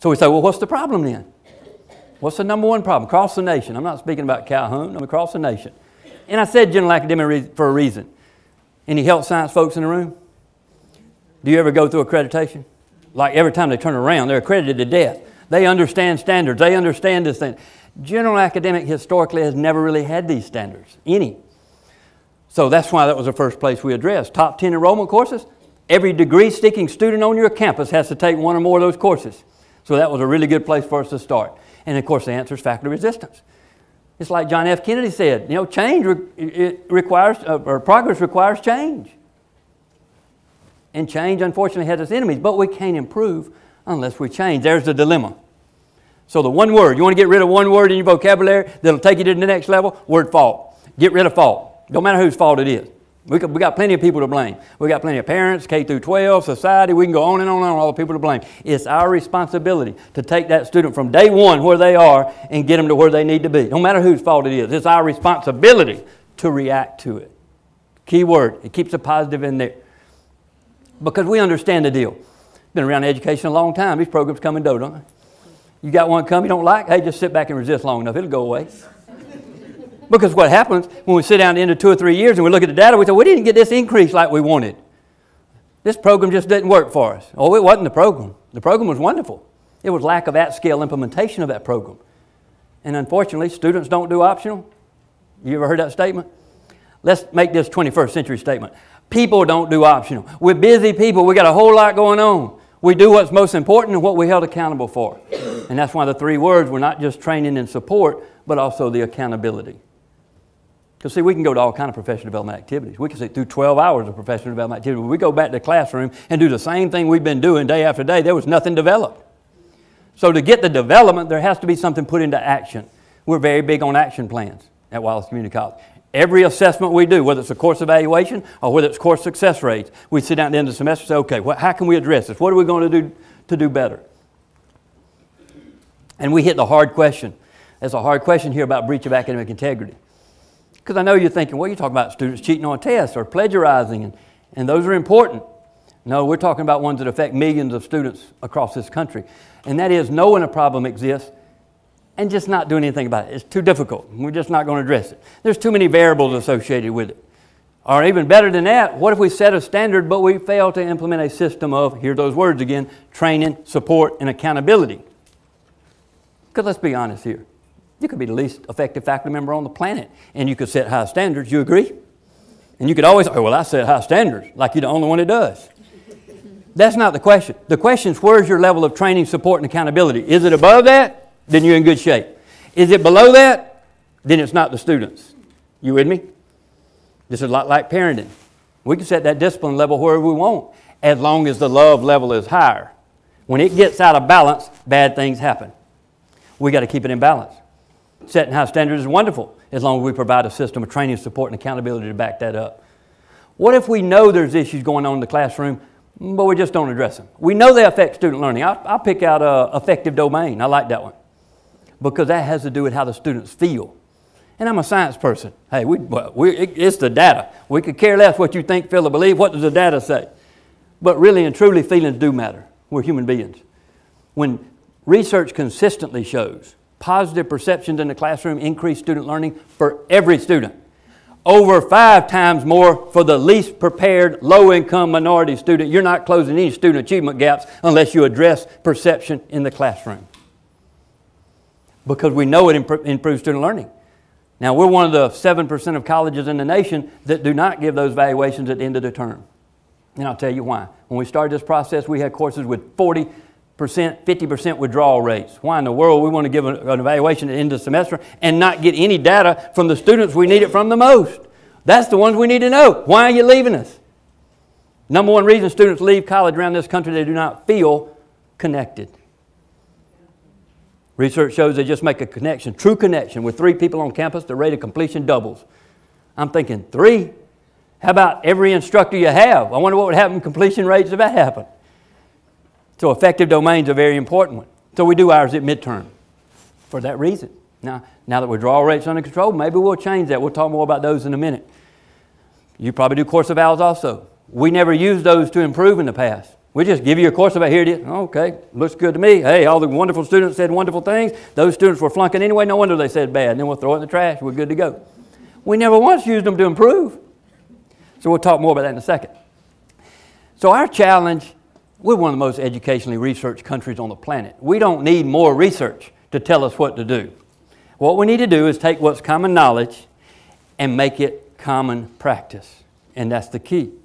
So we say, well, what's the problem then? What's the number one problem? Across the nation. I'm not speaking about Calhoun, I'm across the nation. And I said general academic for a reason. Any health science folks in the room? Do you ever go through accreditation? Like every time they turn around, they're accredited to death. They understand standards, they understand this thing. General academic historically has never really had these standards, any. So that's why that was the first place we addressed. Top 10 enrollment courses, every degree seeking student on your campus has to take one or more of those courses. So that was a really good place for us to start. And of course, the answer is faculty resistance. It's like John F. Kennedy said, you know, change re- requires, uh, or progress requires change. And change, unfortunately, has its enemies, but we can't improve unless we change. There's the dilemma. So, the one word, you want to get rid of one word in your vocabulary that'll take you to the next level? Word fault. Get rid of fault. Don't matter whose fault it is. We got, we got plenty of people to blame. We got plenty of parents, K through 12, society. We can go on and on and on, all the people to blame. It's our responsibility to take that student from day one where they are and get them to where they need to be. No matter whose fault it is, it's our responsibility to react to it. Key word, it keeps a positive in there. Because we understand the deal. Been around education a long time. These programs come and go, don't they? You got one come you don't like, hey, just sit back and resist long enough. It'll go away. Because what happens when we sit down at the end of two or three years and we look at the data, we say, we didn't get this increase like we wanted. This program just didn't work for us. Oh, it wasn't the program. The program was wonderful. It was lack of at scale implementation of that program. And unfortunately, students don't do optional. You ever heard that statement? Let's make this 21st century statement. People don't do optional. We're busy people. We got a whole lot going on. We do what's most important and what we're held accountable for. And that's why the three words were not just training and support, but also the accountability. Because see, we can go to all kind of professional development activities. We can sit through 12 hours of professional development activity. When we go back to the classroom and do the same thing we've been doing day after day, there was nothing developed. So to get the development, there has to be something put into action. We're very big on action plans at Wallace Community College. Every assessment we do, whether it's a course evaluation or whether it's course success rates, we sit down at the end of the semester and say, okay, how can we address this? What are we going to do to do better? And we hit the hard question. There's a hard question here about breach of academic integrity. Because I know you're thinking, well, you're talking about students cheating on tests or plagiarizing, and, and those are important. No, we're talking about ones that affect millions of students across this country. And that is knowing a problem exists and just not doing anything about it. It's too difficult. We're just not going to address it. There's too many variables associated with it. Or even better than that, what if we set a standard but we fail to implement a system of, hear those words again, training, support, and accountability? Because let's be honest here. You could be the least effective faculty member on the planet, and you could set high standards. You agree? And you could always, oh, well, I set high standards, like you're the only one that does. That's not the question. The question is where's your level of training, support, and accountability? Is it above that? Then you're in good shape. Is it below that? Then it's not the students. You with me? This is a lot like parenting. We can set that discipline level wherever we want, as long as the love level is higher. When it gets out of balance, bad things happen. We got to keep it in balance setting high standards is wonderful as long as we provide a system of training, support, and accountability to back that up. What if we know there's issues going on in the classroom, but we just don't address them? We know they affect student learning. I'll, I'll pick out a effective domain. I like that one because that has to do with how the students feel. And I'm a science person. Hey, we, we, it's the data. We could care less what you think, feel, or believe. What does the data say? But really and truly, feelings do matter. We're human beings. When research consistently shows Positive perceptions in the classroom increase student learning for every student. Over five times more for the least prepared, low income minority student. You're not closing any student achievement gaps unless you address perception in the classroom. Because we know it imp improves student learning. Now, we're one of the 7% of colleges in the nation that do not give those valuations at the end of the term. And I'll tell you why. When we started this process, we had courses with 40 50% withdrawal rates. Why in the world we want to give an evaluation at the end of the semester and not get any data from the students we need it from the most? That's the ones we need to know. Why are you leaving us? Number one reason students leave college around this country, they do not feel connected. Research shows they just make a connection, true connection, with three people on campus, the rate of completion doubles. I'm thinking, three? How about every instructor you have? I wonder what would happen completion rates if that happened. So effective domains are very important one. So we do ours at midterm for that reason. Now, now that withdrawal rate's under control, maybe we'll change that. We'll talk more about those in a minute. You probably do course evals also. We never use those to improve in the past. We just give you a course about Here it is. Okay, looks good to me. Hey, all the wonderful students said wonderful things. Those students were flunking anyway. No wonder they said bad. And then we'll throw it in the trash. We're good to go. We never once used them to improve. So we'll talk more about that in a second. So our challenge we're one of the most educationally researched countries on the planet. We don't need more research to tell us what to do. What we need to do is take what's common knowledge and make it common practice. And that's the key.